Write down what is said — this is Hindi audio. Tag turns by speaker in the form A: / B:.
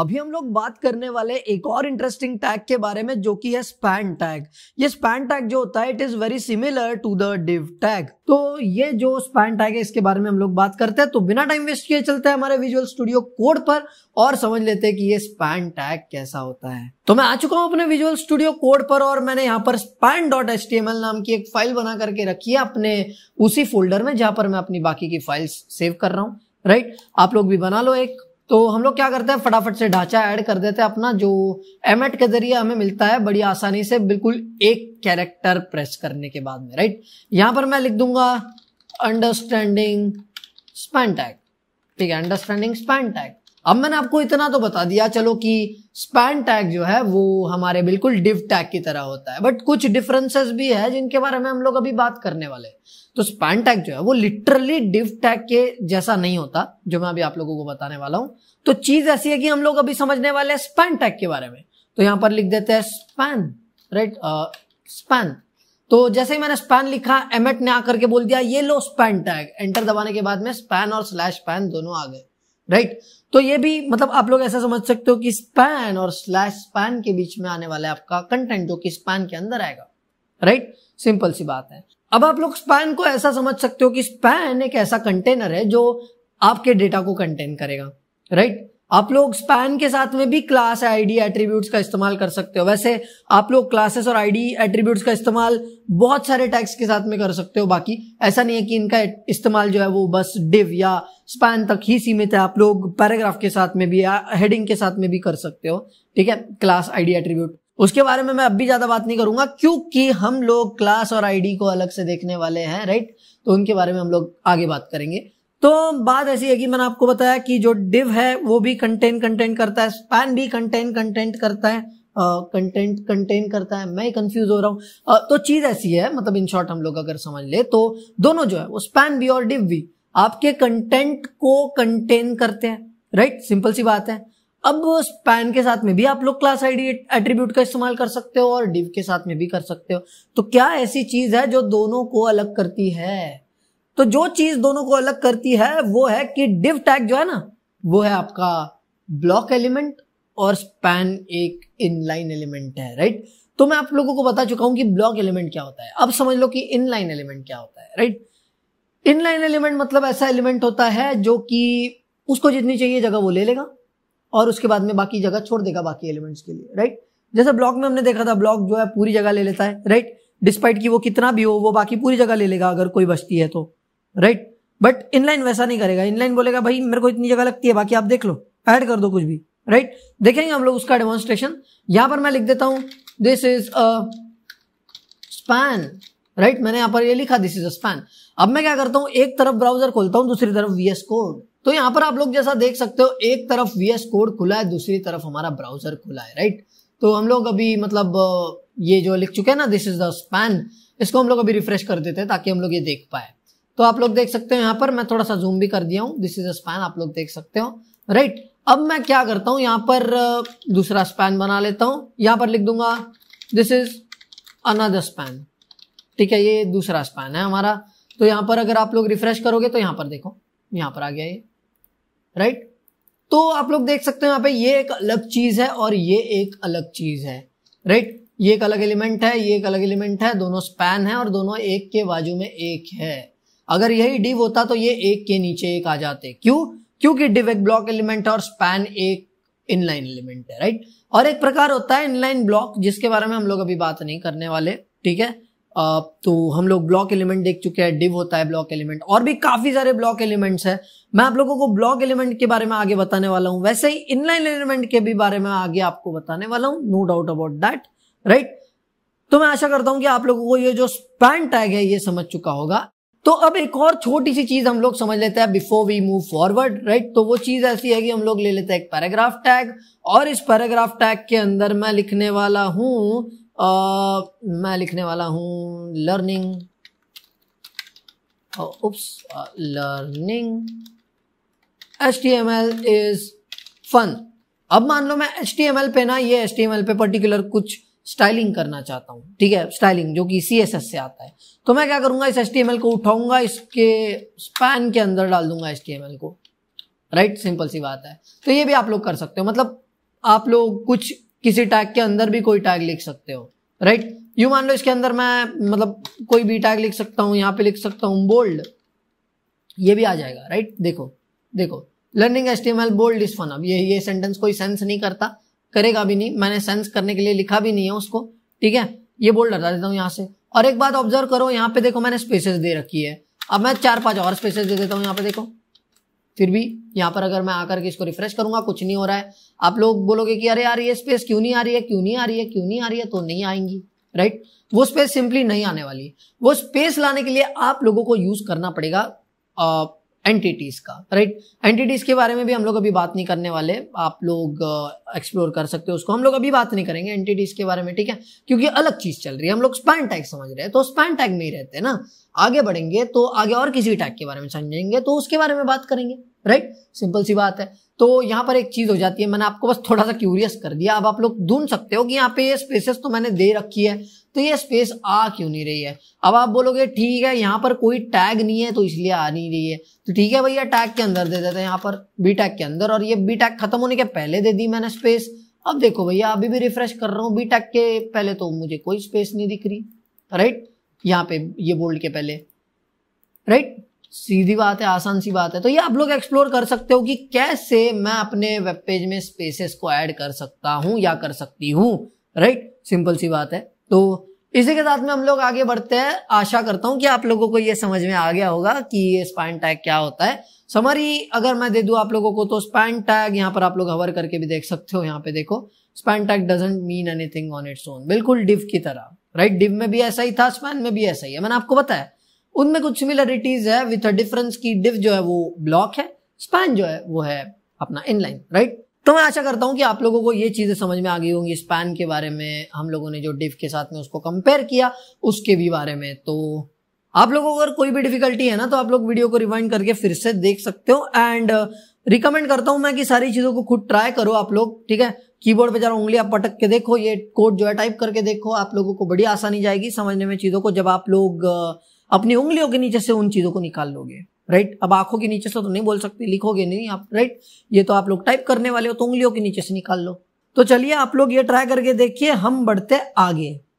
A: अभी हम लोग बात करने वाले एक और इंटरेस्टिंग टैग के बारे में जो कि है स्पैन टैग ये स्पैन टैग जो होता है it is very similar to the div tag तो ये जो स्पैन टैग है इसके बारे में हम लोग बात करते हैं तो बिना टाइम वेस्ट किए चलते हैं हमारे विजुअल स्टूडियो कोड पर और समझ लेते हैं कि ये स्पैन टैग कैसा होता है तो मैं आ चुका हूं अपने विजुअल स्टूडियो कोड पर और मैंने यहाँ पर स्पैन डॉट एच नाम की एक फाइल बना करके रखी है अपने उसी फोल्डर में जहां पर मैं अपनी बाकी की फाइल्स सेव कर रहा हूँ राइट आप लोग भी बना लो एक तो हम लोग क्या करते हैं फटाफट से ढांचा ऐड कर देते हैं अपना जो एमेट के जरिए हमें मिलता है बड़ी आसानी से बिल्कुल एक कैरेक्टर प्रेस करने के बाद में राइट यहां पर मैं लिख दूंगा अंडरस्टैंडिंग स्पैन टैग ठीक है अंडरस्टैंडिंग स्पैन टैग अब मैंने आपको इतना तो बता दिया चलो कि स्पैन टैग जो है वो हमारे बिल्कुल डिव टैग की तरह होता है बट कुछ डिफरेंसेस भी है जिनके बारे में हम लोग अभी बात करने वाले तो स्पैन टैग जो है वो लिटरली डिव टैग के जैसा नहीं होता जो मैं अभी आप लोगों को बताने वाला हूं तो चीज ऐसी है कि हम लोग अभी समझने वाले हैं स्पैन टैग के बारे में तो यहां पर लिख देते हैं स्पैन राइट स्पैन तो जैसे ही मैंने स्पैन लिखा एमेट ने आकर के बोल दिया ये लो स्पैन टैग एंटर दबाने के बाद में स्पैन और स्लैश स्पैन दोनों आ गए राइट तो ये भी मतलब आप लोग ऐसा समझ सकते हो कि स्पैन और स्लैश स्पैन के बीच में आने वाला है आपका कंटेंट जो कि स्पैन के अंदर आएगा राइट सिंपल सी बात है अब आप लोग स्पैन को ऐसा समझ सकते हो कि स्पैन एक ऐसा कंटेनर है जो आपके डेटा को कंटेन करेगा राइट आप लोग स्पैन के साथ में भी क्लास आईडी एट्रीब्यूट्स का इस्तेमाल कर सकते हो वैसे आप लोग क्लासेस और आईडी एट्रीब्यूट्स का इस्तेमाल बहुत सारे टैक्स के साथ में कर सकते हो बाकी ऐसा नहीं है कि इनका इस्तेमाल जो है वो बस डिव या स्पैन तक ही सीमित है आप लोग पैराग्राफ के साथ में भी या हेडिंग के साथ में भी कर सकते हो ठीक है क्लास आईडी एट्रीब्यूट उसके बारे में मैं अब भी ज्यादा बात नहीं करूंगा क्योंकि हम लोग क्लास और आईडी को अलग से देखने वाले हैं राइट तो उनके बारे में हम लोग आगे बात करेंगे तो बात ऐसी है कि मैंने आपको बताया कि जो डिव है वो भी कंटेन कंटेंट करता है स्पैन भी कंटेन कंटेंट करता है कंटेंट uh, कंटेन करता है मैं कंफ्यूज हो रहा हूँ uh, तो चीज ऐसी है मतलब इन शॉर्ट हम लोग अगर समझ ले तो दोनों जो है वो स्पैन भी और डिव भी आपके कंटेंट को कंटेन करते हैं राइट सिंपल सी बात है अब स्पैन के साथ में भी आप लोग क्लास आईडी एट्रीब्यूट का इस्तेमाल कर सकते हो और डिव के साथ में भी कर सकते हो तो क्या ऐसी चीज है जो दोनों को अलग करती है तो जो चीज दोनों को अलग करती है वो है कि डिव टैग जो है ना वो है आपका ब्लॉक एलिमेंट और स्पैन एक इनलाइन एलिमेंट है राइट तो मैं आप लोगों को बता चुका हूं कि ब्लॉक एलिमेंट क्या होता है अब समझ लो कि इनलाइन एलिमेंट क्या होता है राइट इनलाइन एलिमेंट मतलब ऐसा एलिमेंट होता है जो कि उसको जितनी चाहिए जगह वो ले लेगा और उसके बाद में बाकी जगह छोड़ देगा बाकी एलिमेंट्स के लिए राइट जैसे ब्लॉक में हमने देखा था ब्लॉक जो है पूरी जगह ले लेता है राइट डिस्पाइट कि वो कितना भी हो वो बाकी पूरी जगह ले लेगा अगर कोई बचती है तो राइट बट इनलाइन वैसा नहीं करेगा इनलाइन बोलेगा भाई मेरे को इतनी जगह लगती है बाकी आप देख लो ऐड कर दो कुछ भी राइट right? देखेंगे हम लोग उसका डेमोन्स्ट्रेशन यहां पर मैं लिख देता हूं this is a span right मैंने यहां पर ये लिखा दिस इज अ स्पैन अब मैं क्या करता हूं एक तरफ ब्राउजर खोलता हूं दूसरी तरफ वीएस कोड तो यहां पर आप लोग जैसा देख सकते हो एक तरफ वीएस कोड खुला है दूसरी तरफ हमारा ब्राउजर खुला है राइट तो हम लोग अभी मतलब ये जो लिख चुके हैं ना दिस इज द स्पैन इसको हम लोग अभी रिफ्रेश कर देते हैं ताकि हम लोग ये देख पाए तो आप लोग देख सकते हो यहाँ पर मैं थोड़ा सा जूम भी कर दिया हूँ दिस इज अ स्पैन आप लोग देख सकते हो राइट right. अब मैं क्या करता हूँ यहाँ पर दूसरा स्पैन बना लेता हूँ यहाँ पर लिख दूंगा दिस इज अनदर स्पैन ठीक है ये दूसरा स्पैन है हमारा तो यहाँ पर अगर आप लोग रिफ्रेश करोगे तो यहाँ पर देखो यहाँ पर आ गया ये राइट right? तो आप लोग देख सकते हो यहाँ पे ये एक अलग चीज है और ये एक अलग चीज है राइट right? ये एक अलग एलिमेंट है ये एक अलग एलिमेंट है दोनों स्पैन है और दोनों एक के बाजू में एक है अगर यही डिव होता तो ये एक के नीचे एक आ जाते क्यों क्योंकि डिव एक ब्लॉक एलिमेंट है और स्पैन एक इनलाइन एलिमेंट है राइट और एक प्रकार होता है इनलाइन ब्लॉक जिसके बारे में हम लोग अभी बात नहीं करने वाले ठीक है तो हम लोग ब्लॉक एलिमेंट देख चुके हैं डिव होता है ब्लॉक एलिमेंट और भी काफी सारे ब्लॉक एलिमेंट्स हैं मैं आप लोगों को ब्लॉक एलिमेंट के बारे में आगे बताने वाला हूं वैसे ही इनलाइन एलिमेंट के भी बारे में आगे आपको बताने वाला हूं no doubt about that right तो मैं आशा करता हूं कि आप लोगों को ये जो स्पैन टैग है ये समझ चुका होगा तो अब एक और छोटी सी चीज हम लोग समझ लेते हैं before we move forward right तो वो चीज ऐसी है कि हम लोग ले लेते हैं एक पैराग्राफ टैग और इस पैराग्राफ टैग के अंदर मैं लिखने वाला हूं आ, मैं लिखने वाला हूं learning oops learning H T M L is fun अब मान लो मैं एच टी एम एल पे ना ये एच टी एम एल पे पर्टिकुलर कुछ स्टाइलिंग करना चाहता हूँ ठीक है स्टाइलिंग जो कि सी एस एस से आता है तो मैं क्या करूंगा इस एच को उठाऊंगा इसके स्पैन के अंदर डाल दूंगा एच को राइट सिंपल सी बात है तो ये भी आप लोग कर सकते हो मतलब आप लोग कुछ किसी टैग के अंदर भी कोई टैग लिख सकते हो राइट यू मान लो इसके अंदर मैं मतलब कोई भी टैग लिख सकता हूँ यहाँ पे लिख सकता हूँ बोल्ड ये भी आ जाएगा राइट देखो देखो learning S T M L bold is fun अब ये ये सेंटेंस कोई सेंस नहीं करता करेगा भी नहीं मैंने सेंस करने के लिए लिखा भी नहीं है उसको ठीक है ये बोल डरता देता हूँ यहाँ से और एक बात ऑब्जर्व करो यहाँ पे देखो मैंने स्पेसेस दे रखी है अब मैं चार पांच और स्पेसेस दे देता हूँ यहाँ पे देखो फिर भी यहाँ पर अगर मैं आकर के इसको रिफ्रेश करूंगा कुछ नहीं हो रहा है आप लोग बोलोगे कि अरे यार ये स्पेस क्यों नहीं आ रही है क्यों नहीं आ रही है क्यों नहीं आ रही है तो नहीं आएंगी राइट वो स्पेस सिंपली नहीं आने वाली वो स्पेस लाने के लिए आप लोगों को यूज करना पड़ेगा एंटिटीज का राइट एंटिटीज के बारे में भी हम लोग अभी बात नहीं करने वाले आप लोग एक्सप्लोर कर सकते हो उसको हम लोग अभी बात नहीं करेंगे एंटिटीज के बारे में ठीक है क्योंकि अलग चीज चल रही है हम लोग स्पैन टैग समझ रहे हैं तो स्पैन टैग में ही रहते हैं ना आगे बढ़ेंगे तो आगे और किसी टैग के बारे में समझेंगे तो उसके बारे में बात करेंगे राइट सिंपल सी बात है तो यहाँ पर एक चीज हो जाती है मैंने आपको बस थोड़ा सा क्यूरियस कर दिया अब आप लोग ढूंढ सकते हो कि यहाँ पे ये स्पेसेस तो मैंने दे रखी है तो ये स्पेस आ क्यों नहीं रही है अब आप बोलोगे ठीक है यहाँ पर कोई टैग नहीं है तो इसलिए आ नहीं रही है तो ठीक है भैया टैग के अंदर दे देते हैं यहाँ पर बी टैग के अंदर और ये बी टैग खत्म होने के पहले दे दी मैंने स्पेस अब देखो भैया अभी भी रिफ्रेश कर रहा हूँ बी टैग के पहले तो मुझे कोई स्पेस नहीं दिख रही राइट यहाँ पे ये बोल्ड के पहले राइट सीधी बात है आसान सी बात है तो ये आप लोग एक्सप्लोर कर सकते हो कि कैसे मैं अपने वेब पेज में स्पेसेस को ऐड कर सकता हूं या कर सकती हूँ राइट सिंपल सी बात है तो इसी के साथ में हम लोग आगे बढ़ते हैं आशा करता हूं कि आप लोगों को यह समझ में आ गया होगा कि ये स्पाइन टैग क्या होता है समरी अगर मैं दे दू आप लोगों को तो स्पाइन टैग यहाँ पर आप लोग हवर करके भी देख सकते हो यहाँ पे देखो spine tag doesn't mean anything on its own बिल्कुल डिव की तरह राइट डिव में भी ऐसा ही था स्पैन में भी ऐसा ही है मैंने आपको बताया उनमें कुछ सिमिलरिटीज है विथ अ डिफरेंस की डिव जो है वो ब्लॉक है स्पैन जो है वो है अपना इनलाइन राइट तो मैं आशा करता हूँ कि आप लोगों को ये चीज़ें समझ में आ गई होंगी स्पैन के बारे में हम लोगों ने जो डिफ के साथ में उसको कंपेयर किया उसके भी बारे में तो आप लोगों को अगर कोई भी डिफिकल्टी है ना तो आप लोग वीडियो को रिवाइंड करके फिर से देख सकते हो एंड रिकमेंड करता हूं मैं कि सारी चीजों को खुद ट्राई करो आप लोग ठीक है कीबोर्ड पे जरा उंगली आप पटक के देखो ये कोड जो है टाइप करके देखो आप लोगों को बड़ी आसानी जाएगी समझने में चीजों को जब आप लोग अपनी उंगलियों के नीचे से उन चीजों को निकाल लोगे राइट अब आंखों के नीचे से तो नहीं बोल सकते लिखोगे नहीं आप राइट ये तो आप लोग टाइप करने वाले हो तो उंगलियों के नीचे से निकाल लो तो चलिए आप लोग ये ट्राई करके देखिए हम बढ़ते आगे